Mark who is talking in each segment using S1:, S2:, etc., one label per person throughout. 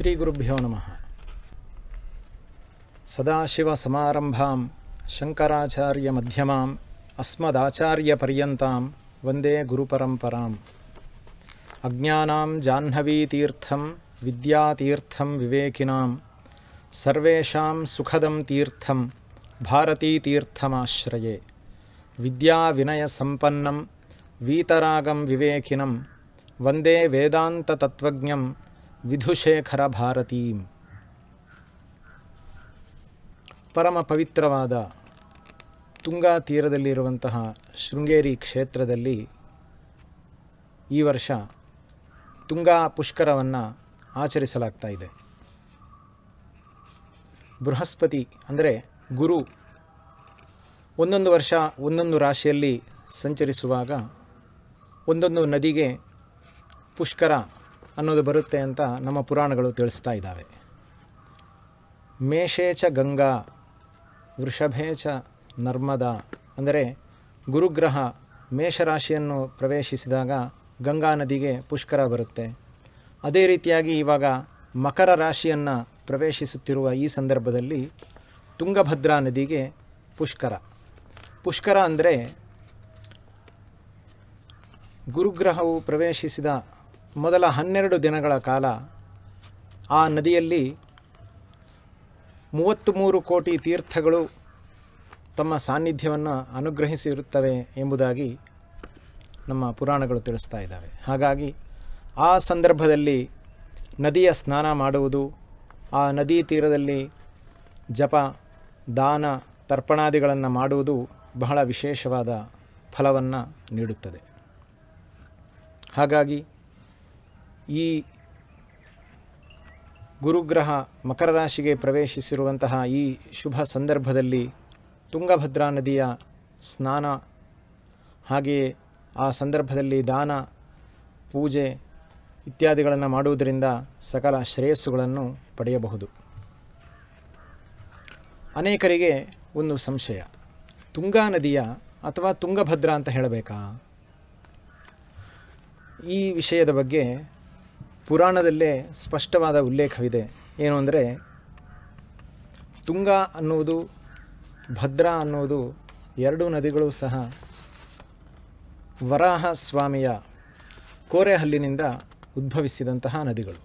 S1: श्रीगुरुभ्यो नमः सदाशिवसमारम्भां शङ्कराचार्यमध्यमाम् अस्मदाचार्यपर्यन्तां वन्दे गुरुपरम्पराम् अज्ञानां जाह्नवीतीर्थं विद्यातीर्थं विवेकिनां सर्वेषां सुखदं तीर्थं भारतीतीर्थमाश्रये विद्याविनयसम्पन्नं वीतरागम विवेकिनं वंदे वेदान्ततत्त्वज्ञं ವಿಧುಶೇಖರ ಭಾರತೀಂ ಪರಮ ಪವಿತ್ರವಾದ ತುಂಗಾ ತೀರದಲ್ಲಿರುವಂತಹ ಶೃಂಗೇರಿ ಕ್ಷೇತ್ರದಲ್ಲಿ ಈ ವರ್ಷ ತುಂಗಾ ಪುಷ್ಕರವನ್ನು ಆಚರಿಸಲಾಗ್ತಾ ಇದೆ ಬೃಹಸ್ಪತಿ ಅಂದರೆ ಗುರು ಒಂದೊಂದು ವರ್ಷ ಒಂದೊಂದು ರಾಶಿಯಲ್ಲಿ ಸಂಚರಿಸುವಾಗ ಒಂದೊಂದು ನದಿಗೆ ಪುಷ್ಕರ ಅನ್ನೋದು ಬರುತ್ತೆ ಅಂತ ನಮ್ಮ ಪುರಾಣಗಳು ತಿಳಿಸ್ತಾ ಇದ್ದಾವೆ ಮೇಷೇಚ ಗಂಗಾ ವೃಷಭೇಚ ಚ ನರ್ಮದ ಅಂದರೆ ಗುರುಗ್ರಹ ಮೇಷರಾಶಿಯನ್ನು ಪ್ರವೇಶಿಸಿದಾಗ ಗಂಗಾ ನದಿಗೆ ಪುಷ್ಕರ ಬರುತ್ತೆ ಅದೇ ರೀತಿಯಾಗಿ ಇವಾಗ ಮಕರ ರಾಶಿಯನ್ನು ಪ್ರವೇಶಿಸುತ್ತಿರುವ ಈ ಸಂದರ್ಭದಲ್ಲಿ ತುಂಗಭದ್ರಾ ನದಿಗೆ ಪುಷ್ಕರ ಪುಷ್ಕರ ಅಂದರೆ ಗುರುಗ್ರಹವು ಪ್ರವೇಶಿಸಿದ ಮೊದಲ ಹನ್ನೆರಡು ದಿನಗಳ ಕಾಲ ಆ ನದಿಯಲ್ಲಿ ಮೂರು ಕೋಟಿ ತೀರ್ಥಗಳು ತಮ್ಮ ಸಾನ್ನಿಧ್ಯವನ್ನು ಅನುಗ್ರಹಿಸಿರುತ್ತವೆ ಎಂಬುದಾಗಿ ನಮ್ಮ ಪುರಾಣಗಳು ತಿಳಿಸ್ತಾ ಇದ್ದಾವೆ ಹಾಗಾಗಿ ಆ ಸಂದರ್ಭದಲ್ಲಿ ನದಿಯ ಸ್ನಾನ ಮಾಡುವುದು ಆ ನದಿ ತೀರದಲ್ಲಿ ಜಪ ದಾನ ತರ್ಪಣಾದಿಗಳನ್ನು ಮಾಡುವುದು ಬಹಳ ವಿಶೇಷವಾದ ಫಲವನ್ನು ನೀಡುತ್ತದೆ ಹಾಗಾಗಿ ಈ ಗುರುಗ್ರಹ ಮಕರ ರಾಶಿಗೆ ಪ್ರವೇಶಿಸಿರುವಂತಹ ಈ ಶುಭ ಸಂದರ್ಭದಲ್ಲಿ ತುಂಗಭದ್ರಾ ನದಿಯ ಸ್ನಾನ ಹಾಗೆಯೇ ಆ ಸಂದರ್ಭದಲ್ಲಿ ದಾನ ಪೂಜೆ ಇತ್ಯಾದಿಗಳನ್ನು ಮಾಡುವುದರಿಂದ ಸಕಲ ಶ್ರೇಯಸ್ಸುಗಳನ್ನು ಪಡೆಯಬಹುದು ಅನೇಕರಿಗೆ ಒಂದು ಸಂಶಯ ತುಂಗಾ ನದಿಯ ಅಥವಾ ತುಂಗಭದ್ರಾ ಅಂತ ಹೇಳಬೇಕಾ ಈ ವಿಷಯದ ಬಗ್ಗೆ ಪುರಾಣದಲ್ಲೇ ಸ್ಪಷ್ಟವಾದ ಉಲ್ಲೇಖವಿದೆ ಏನು ಅಂದರೆ ತುಂಗ ಅನ್ನುವುದು ಭದ್ರಾ ಅನ್ನುವುದು ಎರಡು ನದಿಗಳು ಸಹ ವರಾಹ ಸ್ವಾಮಿಯ ಕೋರೆಹಲ್ಲಿನಿಂದ ಉದ್ಭವಿಸಿದಂತಹ ನದಿಗಳು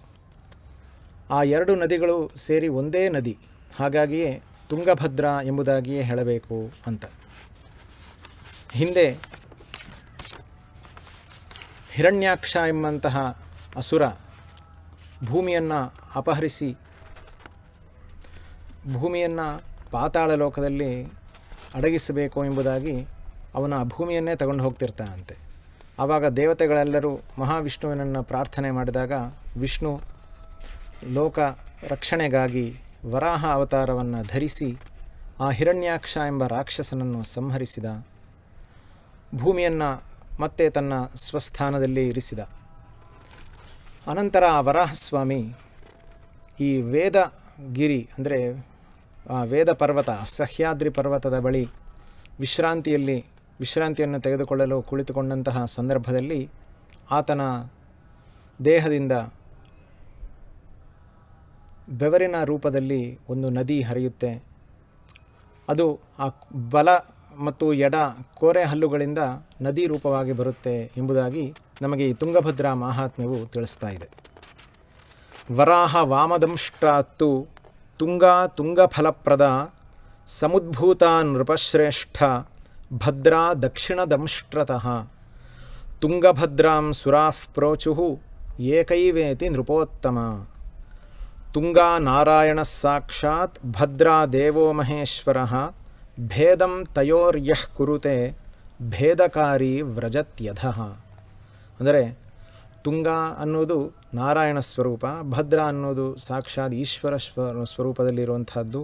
S1: ಆ ಎರಡು ನದಿಗಳು ಸೇರಿ ಒಂದೇ ನದಿ ಹಾಗಾಗಿಯೇ ತುಂಗಭದ್ರಾ ಎಂಬುದಾಗಿಯೇ ಹೇಳಬೇಕು ಅಂತ ಹಿಂದೆ ಹಿರಣ್ಯಾಕ್ಷ ಎಂಬಂತಹ ಅಸುರ ಭೂಮಿಯನ್ನು ಅಪಹರಿಸಿ ಭೂಮಿಯನ್ನು ಪಾತಾಳ ಲೋಕದಲ್ಲಿ ಅಡಗಿಸಬೇಕು ಎಂಬುದಾಗಿ ಅವನ ಭೂಮಿಯನ್ನೇ ತಗೊಂಡು ಹೋಗ್ತಿರ್ತಾನಂತೆ ಆವಾಗ ದೇವತೆಗಳೆಲ್ಲರೂ ಮಹಾವಿಷ್ಣುವಿನನ್ನು ಪ್ರಾರ್ಥನೆ ಮಾಡಿದಾಗ ವಿಷ್ಣು ಲೋಕ ರಕ್ಷಣೆಗಾಗಿ ವರಾಹ ಅವತಾರವನ್ನು ಧರಿಸಿ ಆ ಹಿರಣ್ಯಾಕ್ಷ ಎಂಬ ರಾಕ್ಷಸನನ್ನು ಸಂಹರಿಸಿದ ಭೂಮಿಯನ್ನು ಮತ್ತೆ ತನ್ನ ಸ್ವಸ್ಥಾನದಲ್ಲಿ ಇರಿಸಿದ ಅನಂತರ ವರಾಹಸ್ವಾಮಿ ಈ ವೇದಗಿರಿ ಅಂದರೆ ವೇದ ಪರ್ವತ ಸಹ್ಯಾದ್ರಿ ಪರ್ವತದ ಬಳಿ ವಿಶ್ರಾಂತಿಯಲ್ಲಿ ವಿಶ್ರಾಂತಿಯನ್ನು ತೆಗೆದುಕೊಳ್ಳಲು ಕುಳಿತುಕೊಂಡಂತಹ ಸಂದರ್ಭದಲ್ಲಿ ಆತನ ದೇಹದಿಂದ ಬೆವರಿನ ರೂಪದಲ್ಲಿ ಒಂದು ನದಿ ಹರಿಯುತ್ತೆ ಅದು ಆ ಬಲ ಮತ್ತು ಎಡ ಕೋರೆ ಹಲ್ಲುಗಳಿಂದ ನದಿ ರೂಪವಾಗಿ ಬರುತ್ತೆ ಎಂಬುದಾಗಿ ನಮಗೆ ಈ ತುಂಗಭದ್ರಾ ಮಹಾತ್ಮ್ಯವು ತಿಳಿಸ್ತಾ ಇದೆ ವರಾಹ ವಾಮದಂಷ್ಟಾತ್ತು ತುಂಗಾ ತುಂಗಫಲಪ್ರದ ಸಮುದ್ಭೂತ ನೃಪಶ್ರೇಷ್ಠ ಭದ್ರಾ ದಕ್ಷಿಣದಂಷ್ಟ್ರತಃ ತುಂಗಭದ್ರಾಂ ಸುರಾಫ್ ಪ್ರೋಚು ಏಕೈವೇತಿ ನೃಪೋತ್ತಮ ತುಂಗಾ ನಾರಾಯಣ ಸಾಕ್ಷಾತ್ ಭದ್ರಾ ದೇವೋ ಮಹೇಶ್ವರ ಭೇದಂ ತಯೋರ್ಯಃ ಕುರುತೆ ಭೇದಕಾರಿ ವ್ರಜತ್ಯಧ ಅಂದರೆ ತುಂಗಾ ಅನ್ನೋದು ನಾರಾಯಣ ಸ್ವರೂಪ ಭದ್ರ ಅನ್ನೋದು ಸಾಕ್ಷಾತ್ ಈಶ್ವರ ಸ್ವ ಸ್ವರೂಪದಲ್ಲಿರುವಂಥದ್ದು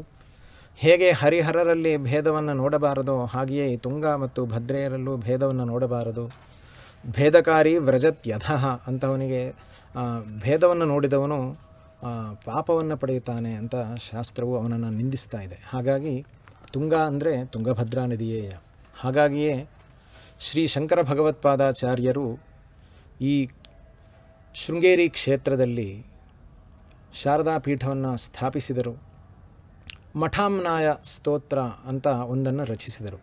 S1: ಹೇಗೆ ಹರಿಹರರಲ್ಲಿ ಭೇದವನ್ನು ನೋಡಬಾರದು ಹಾಗೆಯೇ ತುಂಗ ಮತ್ತು ಭದ್ರೆಯರಲ್ಲೂ ಭೇದವನ್ನು ನೋಡಬಾರದು ಭೇದಕಾರಿ ವ್ರಜತ್ಯಧ ಅಂತವನಿಗೆ ಭೇದವನ್ನು ನೋಡಿದವನು ಪಾಪವನ್ನು ಪಡೆಯುತ್ತಾನೆ ಅಂತ ಶಾಸ್ತ್ರವು ಅವನನ್ನು ನಿಂದಿಸ್ತಾ ಇದೆ ಹಾಗಾಗಿ ತುಂಗ ಅಂದರೆ ತುಂಗಭದ್ರಾ ನದಿಯೇ ಹಾಗಾಗಿಯೇ ಶ್ರೀ ಶಂಕರ ಭಗವತ್ಪಾದಾಚಾರ್ಯರು ಈ ಶೃಂಗೇರಿ ಕ್ಷೇತ್ರದಲ್ಲಿ ಶಾರದಾ ಪೀಠವನ್ನು ಸ್ಥಾಪಿಸಿದರು ಮಠಾಮ್ನಾಯ ಸ್ತೋತ್ರ ಅಂತ ಒಂದನ್ನು ರಚಿಸಿದರು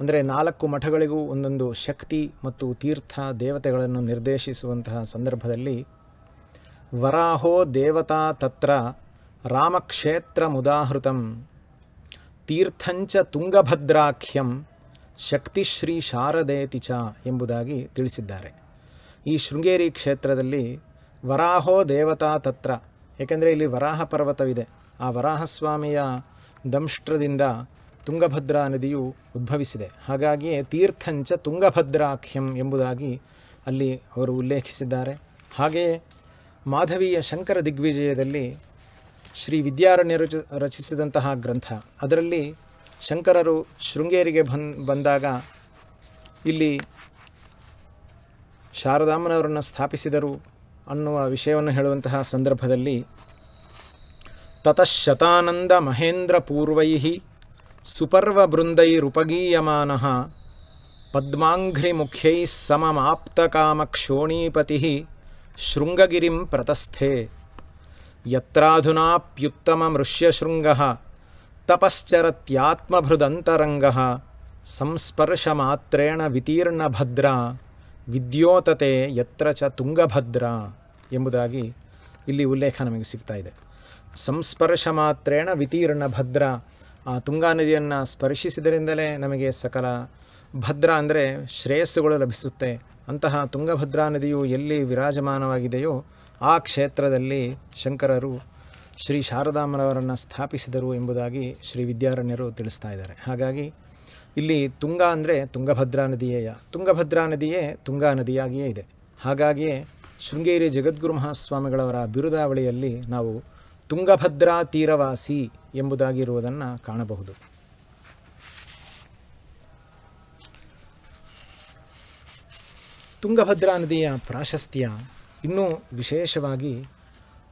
S1: ಅಂದರೆ ನಾಲ್ಕು ಮಠಗಳಿಗೂ ಒಂದೊಂದು ಶಕ್ತಿ ಮತ್ತು ತೀರ್ಥ ದೇವತೆಗಳನ್ನು ನಿರ್ದೇಶಿಸುವಂತಹ ಸಂದರ್ಭದಲ್ಲಿ ವರಾಹೋ ದೇವತಾ ತತ್ರ ರಾಮಕ್ಷೇತ್ರ ಮುದಾಹೃತಂ ತೀರ್ಥಂಚ ತುಂಗಭದ್ರಾಖ್ಯಂ ಶಕ್ತಿಶ್ರೀ ಶಾರದೇತಿ ತಿಚ ಎಂಬುದಾಗಿ ತಿಳಿಸಿದ್ದಾರೆ ಈ ಶೃಂಗೇರಿ ಕ್ಷೇತ್ರದಲ್ಲಿ ವರಾಹೋ ದೇವತಾ ತತ್ರ ಏಕೆಂದರೆ ಇಲ್ಲಿ ವರಾಹ ಪರ್ವತವಿದೆ ಆ ವರಾಹಸ್ವಾಮಿಯ ದಂಷ್ಟ್ರದಿಂದ ತುಂಗಭದ್ರಾ ನದಿಯು ಉದ್ಭವಿಸಿದೆ ಹಾಗಾಗಿಯೇ ತೀರ್ಥಂಚ ತುಂಗಭದ್ರಾಖ್ಯಂ ಎಂಬುದಾಗಿ ಅಲ್ಲಿ ಅವರು ಉಲ್ಲೇಖಿಸಿದ್ದಾರೆ ಹಾಗೆಯೇ ಮಾಧವೀಯ ಶಂಕರ ದಿಗ್ವಿಜಯದಲ್ಲಿ ಶ್ರೀ ವಿದ್ಯಾರಣ್ಯರು ರಚಿಸಿದಂತಹ ಗ್ರಂಥ ಅದರಲ್ಲಿ ಶಂಕರರು ಶೃಂಗೇರಿಗೆ ಬನ್ ಬಂದಾಗ ಇಲ್ಲಿ ಶಾರದಾಮನವರನ್ನು ಸ್ಥಾಪಿಸಿದರು ಅನ್ನುವ ವಿಷಯವನ್ನು ಹೇಳುವಂತಹ ಸಂದರ್ಭದಲ್ಲಿ ತತಃಶತಾನಂದ ಮಹೇಂದ್ರ ಪೂರ್ವೈ ಮುಖ್ಯೈ ಮುಖ್ಯೈ ಸಮಮಾಪ್ತಕಾಮಕ್ಷೋಣೀಪತಿ ಶೃಂಗಗಿರಿಂ ಪ್ರತಸ್ಥೆ ಸಂಸ್ಪರ್ಶ ಸಂಸ್ಪರ್ಶ ವಿತೀರ್ಣ ವಿತೀರ್ಣಭದ್ರ ವಿದ್ಯೋತತೆ ಯತ್ರ ಚ ತುಂಗಭದ್ರ ಎಂಬುದಾಗಿ ಇಲ್ಲಿ ಉಲ್ಲೇಖ ನಮಗೆ ಸಿಗ್ತಾ ಇದೆ ಸಂಸ್ಪರ್ಶ ಮಾತ್ರೇಣ ವಿತೀರ್ಣ ಭದ್ರ ಆ ತುಂಗಾ ನದಿಯನ್ನು ಸ್ಪರ್ಶಿಸಿದರಿಂದಲೇ ನಮಗೆ ಸಕಲ ಭದ್ರ ಅಂದರೆ ಶ್ರೇಯಸ್ಸುಗಳು ಲಭಿಸುತ್ತೆ ಅಂತಹ ತುಂಗಭದ್ರಾ ನದಿಯು ಎಲ್ಲಿ ವಿರಾಜಮಾನವಾಗಿದೆಯೋ ಆ ಕ್ಷೇತ್ರದಲ್ಲಿ ಶಂಕರರು ಶ್ರೀ ಶಾರದಾಮನವರನ್ನು ಸ್ಥಾಪಿಸಿದರು ಎಂಬುದಾಗಿ ಶ್ರೀ ವಿದ್ಯಾರಣ್ಯರು ತಿಳಿಸ್ತಾ ಇದ್ದಾರೆ ಹಾಗಾಗಿ ಇಲ್ಲಿ ತುಂಗಾ ಅಂದರೆ ತುಂಗಭದ್ರಾ ನದಿಯೇಯ ತುಂಗಭದ್ರಾ ನದಿಯೇ ತುಂಗಾ ನದಿಯಾಗಿಯೇ ಇದೆ ಹಾಗಾಗಿಯೇ ಶೃಂಗೇರಿ ಜಗದ್ಗುರು ಮಹಾಸ್ವಾಮಿಗಳವರ ಬಿರುದಾವಳಿಯಲ್ಲಿ ನಾವು ತುಂಗಭದ್ರಾ ತೀರವಾಸಿ ಎಂಬುದಾಗಿರುವುದನ್ನು ಕಾಣಬಹುದು ತುಂಗಭದ್ರಾ ನದಿಯ ಪ್ರಾಶಸ್ತ್ಯ ಇನ್ನೂ ವಿಶೇಷವಾಗಿ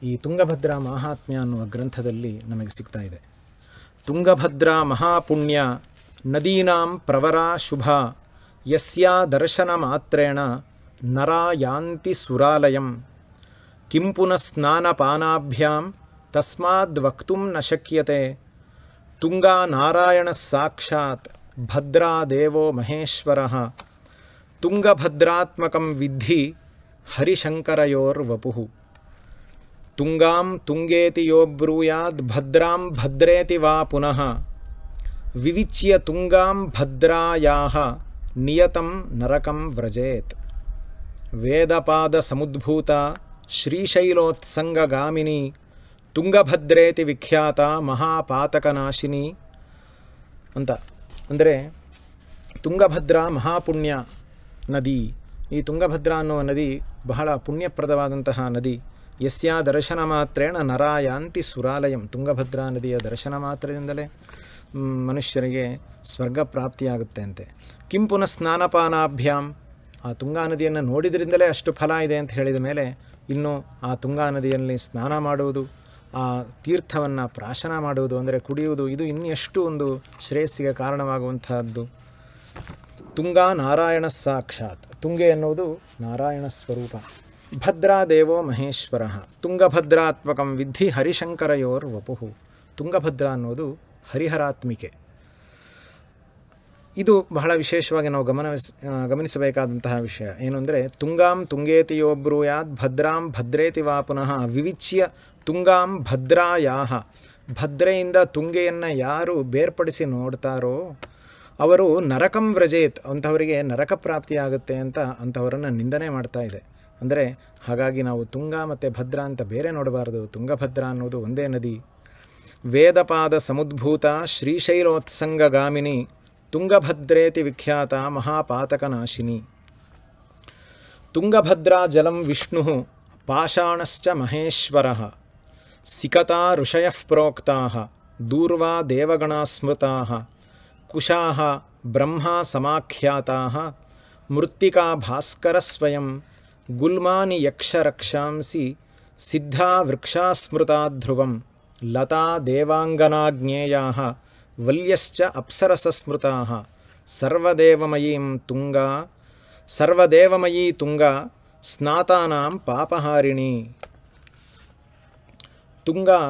S1: ಈ ತುಂಗಭದ್ರಾ ಮಹಾತ್ಮ್ಯ ಅನ್ನುವ ಗ್ರಂಥದಲ್ಲಿ ನಮಗೆ ಸಿಗ್ತಾ ಇದೆ ತುಂಗಭದ್ರಾ ಮಹಾಪುಣ್ಯ ನದೀನಾಂ ಪ್ರವರ ಶುಭ ಯಸ್ಯಾ ದರ್ಶನ ಮಾತ್ರೇಣ ನರಾ ಯಾಂತಿ ಸುರಾಲಯಂ ಕಿಂಪುನ ಸ್ನಾನಪಾನಾಭ್ಯಾಂ ತಸ್ಮಾದ್ ವಕ್ತುಂ ನ ಶಕ್ಯತೆ ತುಂಗಾ ನಾರಾಯಣ ಸಾಕ್ಷಾತ್ ಭದ್ರಾ ದೇವೋ ಮಹೇಶ್ವರ ತುಂಗಭದ್ರಾತ್ಮಕಂ ವಿಧಿ हरिशङ्करयोर्वपुः तुङ्गां तुङ्गेति यो ब्रूयाद् भद्रां भद्रेति वा पुनः विविच्य तुङ्गां भद्रायाः नियतं नरकं व्रजेत् वेदपादसमुद्भूता श्रीशैलोत्सङ्गगामिनी ತುಂಗಭದ್ರೇತಿ ವಿಖ್ಯಾತ ಮಹಾಪಾತಕನಾಶಿನಿ ಅಂತ ಅಂದರೆ ತುಂಗಭದ್ರಾ ಮಹಾಪುಣ್ಯ ನದಿ ಈ ತುಂಗಭದ್ರಾ ಅನ್ನೋ ನದಿ ಬಹಳ ಪುಣ್ಯಪ್ರದವಾದಂತಹ ನದಿ ಯಸ್ಯ ದರ್ಶನ ಮಾತ್ರೇಣ ನರಾಯಾಂತಿ ಸುರಾಲಯಂ ತುಂಗಭದ್ರಾ ನದಿಯ ದರ್ಶನ ಮಾತ್ರದಿಂದಲೇ ಮನುಷ್ಯರಿಗೆ ಸ್ವರ್ಗ ಪ್ರಾಪ್ತಿಯಾಗುತ್ತೆ ಅಂತೆ ಕಿಂ ಪುನಃ ಸ್ನಾನಪಾನಾಭ್ಯಾಂ ಆ ತುಂಗಾ ನದಿಯನ್ನು ನೋಡಿದ್ರಿಂದಲೇ ಅಷ್ಟು ಫಲ ಇದೆ ಅಂತ ಹೇಳಿದ ಮೇಲೆ ಇನ್ನು ಆ ತುಂಗಾ ನದಿಯಲ್ಲಿ ಸ್ನಾನ ಮಾಡುವುದು ಆ ತೀರ್ಥವನ್ನು ಪ್ರಾಶನ ಮಾಡುವುದು ಅಂದರೆ ಕುಡಿಯುವುದು ಇದು ಇನ್ನೆಷ್ಟು ಒಂದು ಶ್ರೇಯಸ್ಸಿಗೆ ಕಾರಣವಾಗುವಂತಹದ್ದು ತುಂಗಾ ನಾರಾಯಣ ಸಾಕ್ಷಾತ್ ತುಂಗೆ ಎನ್ನುವುದು ನಾರಾಯಣ ಸ್ವರೂಪ ಭದ್ರಾದೇವೋ ಮಹೇಶ್ವರ ತುಂಗಭದ್ರಾತ್ಮಕಂ ವಿದ್ಧಿ ಹರಿಶಂಕರಯೋರ್ ವಪುಹು ತುಂಗಭದ್ರ ಅನ್ನೋದು ಹರಿಹರಾತ್ಮಿಕೆ ಇದು ಬಹಳ ವಿಶೇಷವಾಗಿ ನಾವು ಗಮನ ಗಮನಿಸಬೇಕಾದಂತಹ ವಿಷಯ ಏನು ಅಂದರೆ ತುಂಗಾಂ ತುಂಗೇತಿಯೋ ಭದ್ರಾಂ ಭದ್ರೇತಿ ವಾ ಪುನಃ ವಿವಿಚ್ಯ ತುಂಗಾಂ ಭದ್ರಾಯಾಹ ಭದ್ರೆಯಿಂದ ತುಂಗೆಯನ್ನು ಯಾರು ಬೇರ್ಪಡಿಸಿ ನೋಡ್ತಾರೋ ಅವರು ನರಕಂ ವ್ರಜೇತ್ ಅಂಥವರಿಗೆ ನರಕ ಪ್ರಾಪ್ತಿಯಾಗುತ್ತೆ ಅಂತ ಅಂಥವರನ್ನು ನಿಂದನೆ ಮಾಡ್ತಾ ಇದೆ ಅಂದರೆ ಹಾಗಾಗಿ ನಾವು ತುಂಗ ಮತ್ತು ಭದ್ರ ಅಂತ ಬೇರೆ ನೋಡಬಾರ್ದು ತುಂಗಭದ್ರ ಅನ್ನೋದು ಒಂದೇ ನದಿ ವೇದಪಾದ ಸಮುದ್ಭೂತ ಶ್ರೀಶೈಲೋತ್ಸಂಗಗಾಮಿನಿ ತುಂಗಭದ್ರೇತಿ ವಿಖ್ಯಾತ ಮಹಾಪಾತಕನಾಶಿನಿ ತುಂಗಭದ್ರಾ ಜಲಂ ವಿಷ್ಣು ಪಾಷಾಣಶ್ಚ ಮಹೇಶ್ವರ ಸಿಕತಾ ಋಷಯಃ ಪ್ರೋಕ್ತಾ ದೂರ್ವಾ ದೇವಗಣಾ ಸ್ಮೃತ कुशा ब्रह्मा समाख्याताः मृत्तिका भास्करस्वयं गुल्मा यक्षरक्षासी सिद्धा वृक्षा स्मृता ध्रुवं लता देवाङ्गनाज्ञेयाः वल्यश्च अप्सरसस्मृताः सर्वदेवमयीं तुंगा सर्वदेवमयी तुंगा स्नाता पापहारिणी तुंगा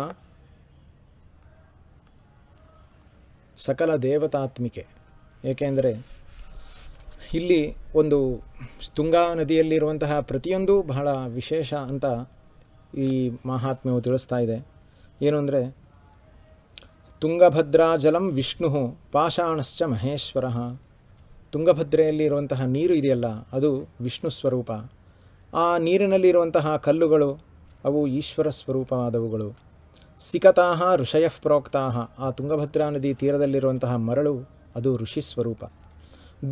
S1: ಸಕಲ ದೇವತಾತ್ಮಿಕೆ ಏಕೆಂದರೆ ಇಲ್ಲಿ ಒಂದು ತುಂಗಾ ನದಿಯಲ್ಲಿರುವಂತಹ ಪ್ರತಿಯೊಂದು ಬಹಳ ವಿಶೇಷ ಅಂತ ಈ ಮಹಾತ್ಮ್ಯವು ತಿಳಿಸ್ತಾ ಇದೆ ಏನು ಅಂದರೆ ತುಂಗಭದ್ರಾಜಲಂ ಜಲಂ ವಿಷ್ಣು ಪಾಷಾಣಶ್ಚ ಮಹೇಶ್ವರ ತುಂಗಭದ್ರೆಯಲ್ಲಿ ಇರುವಂತಹ ನೀರು ಇದೆಯಲ್ಲ ಅದು ವಿಷ್ಣು ಸ್ವರೂಪ ಆ ನೀರಿನಲ್ಲಿರುವಂತಹ ಕಲ್ಲುಗಳು ಅವು ಈಶ್ವರ ಸ್ವರೂಪವಾದವುಗಳು ಸಿಕತಾಹ ಋಷಯಃ ಪ್ರೋಕ್ತಾಹ ಆ ತುಂಗಭದ್ರಾ ನದಿ ತೀರದಲ್ಲಿರುವಂತಹ ಮರಳು ಅದು ಋಷಿ ಸ್ವರೂಪ